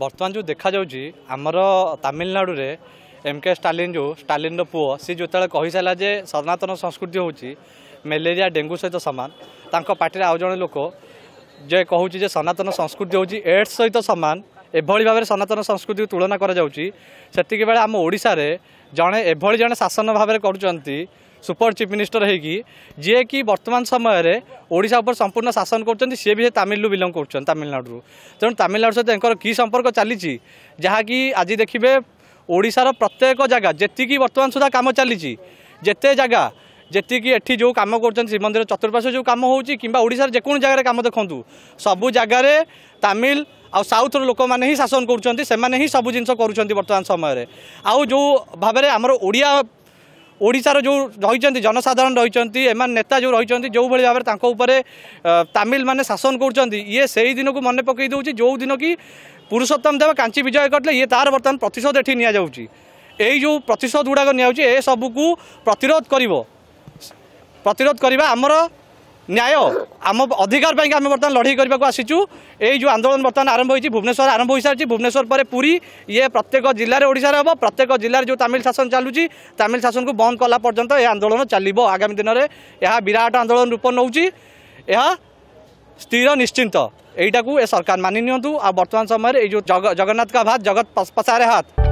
ବର୍ତ୍ତମାନ ଯେଉଁ ଦେଖାଯାଉଛି ଆମର ତାମିଲନାଡ଼ୁରେ ଏମ୍ କେ ଷ୍ଟାଲିନ୍ ଯେଉଁ ଷ୍ଟାଲିନ୍ର ପୁଅ ସେ ଯେତେବେଳେ କହିସାରିଲା ଯେ ସନାତନ ସଂସ୍କୃତି ହେଉଛି ମ୍ୟାଲେରିଆ ଡେଙ୍ଗୁ ସହିତ ସମାନ ତାଙ୍କ ପାର୍ଟିରେ ଆଉ ଜଣେ ଲୋକ ଯେ କହୁଛି ଯେ ସନାତନ ସଂସ୍କୃତି ହେଉଛି ଏଡ୍ସ ସହିତ ସମାନ ଏଭଳି ଭାବରେ ସନାତନ ସଂସ୍କୃତିକୁ ତୁଳନା କରାଯାଉଛି ସେତିକିବେଳେ ଆମ ଓଡ଼ିଶାରେ ଜଣେ ଏଭଳି ଜଣେ ଶାସନ ଭାବରେ କରୁଛନ୍ତି সুপর চিফ মিনিষ্টর হয়েকি যিকি বর্তমান সময়ের ওড়শা উপর সম্পূর্ণ শাসন করছেন সে বি তামিলু বিলং করছেন তামিলনাড়ু তেমন তামিলনাড়ু সহ এর কি সম্পর্ক চালিছি যা কি আজ দেখবে ওড়শার প্রত্যেক জায়গা যেতিকি বর্তমান সুদ্ধা কাম চালিছি যেতে জায়গা যেতিকি এটি যে কাম করছেন শ্রীমন্দির চতুর্পার্শ্ব যে কাম হচ্ছে কিংবা ওড়শার যে কোনো জায়গায় কাম দেখুন সবু জায়গার তামিল ଆଉ ସାଉଥର ଲୋକମାନେ ହିଁ ଶାସନ କରୁଛନ୍ତି ସେମାନେ ହିଁ ସବୁ ଜିନିଷ କରୁଛନ୍ତି ବର୍ତ୍ତମାନ ସମୟରେ ଆଉ ଯେଉଁ ଭାବରେ ଆମର ଓଡ଼ିଶାର ଯେଉଁ ରହିଛନ୍ତି ଜନସାଧାରଣ ରହିଛନ୍ତି ଏମାନେ ନେତା ଯେଉଁ ରହିଛନ୍ତି ଯେଉଁଭଳି ଭାବରେ ତାଙ୍କ ଉପରେ ତାମିଲମାନେ ଶାସନ କରୁଛନ୍ତି ଇଏ ସେଇ ଦିନକୁ ମନେ ପକାଇ ଦେଉଛି ଯେଉଁ ଦିନ କି ପୁରୁଷୋତ୍ତମ ଦେବ କାଞ୍ଚି ବିଜୟ କରିଥିଲେ ଇଏ ତାର ବର୍ତ୍ତମାନ ପ୍ରତିଶୋଧ ଏଠି ନିଆଯାଉଛି ଏଇ ଯେଉଁ ପ୍ରତିଶୋଧ ଗୁଡ଼ାକ ନିଆଯାଉଛି ଏସବୁକୁ ପ୍ରତିରୋଧ କରିବ ପ୍ରତିରୋଧ କରିବା ଆମର ନ୍ୟାୟ ଆମ ଅଧିକାର ପାଇଁ ଆମେ ବର୍ତ୍ତମାନ ଲଢ଼େଇ କରିବାକୁ ଆସିଛୁ ଏଇ ଯେଉଁ ଆନ୍ଦୋଳନ ବର୍ତ୍ତମାନ ଆରମ୍ଭ ହୋଇଛି ଭୁବନେଶ୍ୱର ଆରମ୍ଭ ହୋଇସାରିଛି ଭୁବନେଶ୍ୱର ପରେ ପୁରୀ ଇଏ ପ୍ରତ୍ୟେକ ଜିଲ୍ଲାରେ ଓଡ଼ିଶାରେ ହେବ ପ୍ରତ୍ୟେକ ଜିଲ୍ଲାରେ ଯେଉଁ ତାମିଲ ଶାସନ ଚାଲୁଛି ତାମିଲ ଶାସନକୁ ବନ୍ଦ କଲା ପର୍ଯ୍ୟନ୍ତ ଏ ଆନ୍ଦୋଳନ ଚାଲିବ ଆଗାମୀ ଦିନରେ ଏହା ବିରାଟ ଆନ୍ଦୋଳନ ରୂପ ନେଉଛି ଏହା ସ୍ଥିର ନିଶ୍ଚିନ୍ତ ଏଇଟାକୁ ଏ ସରକାର ମାନି ନିଅନ୍ତୁ ଆଉ ବର୍ତ୍ତମାନ ସମୟରେ ଏଇ ଯେଉଁ ଜଗନ୍ନାଥ କା ଭାତ ଜଗତ ପସାରେ ହାତ